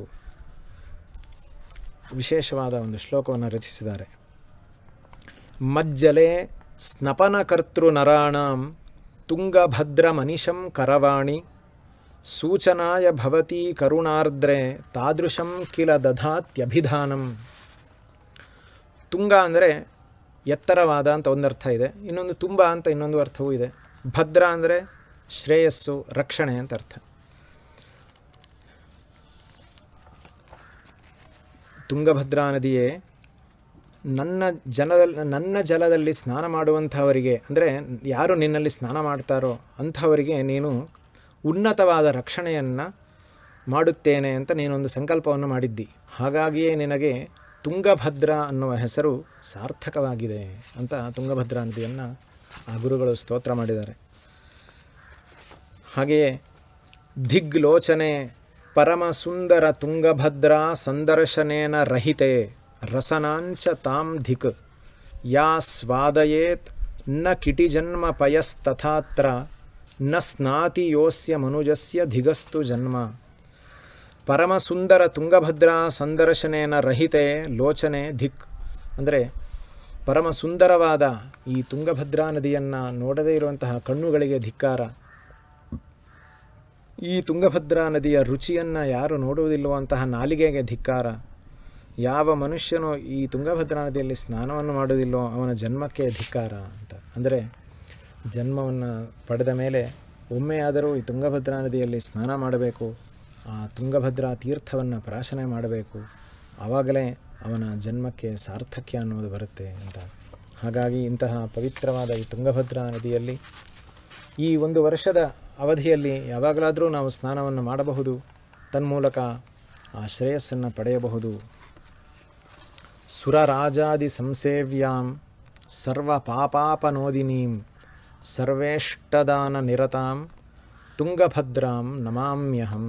S1: ವಿಶೇಷವಾದ ಒಂದು ಶ್ಲೋಕವನ್ನು ರಚಿಸಿದ್ದಾರೆ ಮಜ್ಜಲೆ ಸ್ನಪನಕರ್ತೃ ನರಾಣಾಂ ತುಂಗಭದ್ರ ಮನಿಷಂ ಕರವಾಣಿ ಸೂಚನಾಯ ಭವತಿ ಕರುಣಾರ್ದ್ರೆ ತಾದೃಶಂ ಕಿಲ ದಧಾತ್ಯಭಿಧಾನಂ ತುಂಗ ಅಂದರೆ ಎತ್ತರವಾದ ಅಂತ ಒಂದು ಅರ್ಥ ಇದೆ ಇನ್ನೊಂದು ತುಂಬ ಅಂತ ಇನ್ನೊಂದು ಅರ್ಥವೂ ಇದೆ ಭದ್ರ ಅಂದರೆ ಶ್ರೇಯಸ್ಸು ರಕ್ಷಣೆ ಅಂತ ಅರ್ಥ ತುಂಗಭದ್ರಾ ನದಿಯೇ ನನ್ನ ಜನದಲ್ಲಿ ನನ್ನ ಜಲದಲ್ಲಿ ಸ್ನಾನ ಮಾಡುವಂಥವರಿಗೆ ಅಂದರೆ ಯಾರು ನಿನ್ನಲ್ಲಿ ಸ್ನಾನ ಮಾಡ್ತಾರೋ ಅಂಥವರಿಗೆ ನೀನು ಉನ್ನತವಾದ ರಕ್ಷಣೆಯನ್ನು ಮಾಡುತ್ತೇನೆ ಅಂತ ನೀನೊಂದು ಸಂಕಲ್ಪವನ್ನು ಮಾಡಿದ್ದಿ ಹಾಗಾಗಿಯೇ ನಿನಗೆ ತುಂಗಭದ್ರ ಅನ್ನುವ ಹೆಸರು ಸಾರ್ಥಕವಾಗಿದೆ ಅಂತ ತುಂಗಭದ್ರಾ ನದಿಯನ್ನು ಆ ಗುರುಗಳು ಸ್ತೋತ್ರ ಮಾಡಿದ್ದಾರೆ ಹಾಗೆಯೇ ದಿಗ್ಲೋಚನೆ ಪರಮಸುಂದರ ತುಂಗಭದ್ರಾ ಸಂದರ್ಶನೇನ ರಹಿತೆ ರಸನಾಂಚ ತಾಂ ಧಿಕ್ ಯಾ ಸ್ವಾದಯೇತ್ ನ ಕಿಟಿಜನ್ಮ ಪಯಸ್ತಥಾತ್ರ ನ ಸ್ನಾತಿ ಯೋಸ್ಯ ಮನುಜಸ್ಯ ಧಿಗಸ್ತು ಜನ್ಮ ಪರಮಸುಂದರ ತುಂಗಭದ್ರಾ ಸಂದರ್ಶನೇನ ರಹಿತೆ ಲೋಚನೆ ಧಿಕ್ ಅಂದರೆ ಪರಮ ಸುಂದರವಾದ ಈ ತುಂಗಭದ್ರಾ ನದಿಯನ್ನು ನೋಡದೇ ಇರುವಂತಹ ಕಣ್ಣುಗಳಿಗೆ ಧಿಕ್ಕಾರ ಈ ತುಂಗಭದ್ರಾ ನದಿಯ ರುಚಿಯನ್ನು ಯಾರು ನೋಡುವುದಿಲ್ಲವೋ ಅಂತಹ ನಾಲಿಗೆಗೆ ಧಿಕ್ಕಾರ ಯಾವ ಮನುಷ್ಯನೂ ಈ ತುಂಗಭದ್ರಾ ನದಿಯಲ್ಲಿ ಸ್ನಾನವನ್ನು ಮಾಡುವುದಿಲ್ಲೋ ಅವನ ಜನ್ಮಕ್ಕೆ ಧಿಕ್ಕಾರ ಅಂತ ಅಂದರೆ ಜನ್ಮವನ್ನು ಪಡೆದ ಮೇಲೆ ಒಮ್ಮೆಯಾದರೂ ಈ ತುಂಗಭದ್ರಾ ನದಿಯಲ್ಲಿ ಸ್ನಾನ ಮಾಡಬೇಕು ಆ ತುಂಗಭದ್ರಾ ತೀರ್ಥವನ್ನು ಪ್ರಾಶನೆ ಮಾಡಬೇಕು ಆವಾಗಲೇ ಅವನ ಜನ್ಮಕ್ಕೆ ಸಾರ್ಥಕ್ಯ ಅನ್ನೋದು ಬರುತ್ತೆ ಅಂತ ಹಾಗಾಗಿ ಇಂತಹ ಪವಿತ್ರವಾದ ಈ ತುಂಗಭದ್ರಾ ನದಿಯಲ್ಲಿ ಈ ಒಂದು ವರ್ಷದ ಅವಧಿಯಲ್ಲಿ ಯಾವಾಗಲಾದರೂ ನಾವು ಸ್ನಾನವನ್ನು ಮಾಡಬಹುದು ತನ್ಮೂಲಕ ಆ ಶ್ರೇಯಸ್ಸನ್ನು ಪಡೆಯಬಹುದು ಸುರರಾಜಾದಿ ಸಂಸೇವ್ಯಾಂ ಸರ್ವ ಪಾಪಾಪನೋದಿನೀಂ ಸರ್ವೇಷ್ಟದಾನ ನಿರತಾಂ ತುಂಗಭದ್ರಾಂ ನಮಾಮ್ಯಹಂ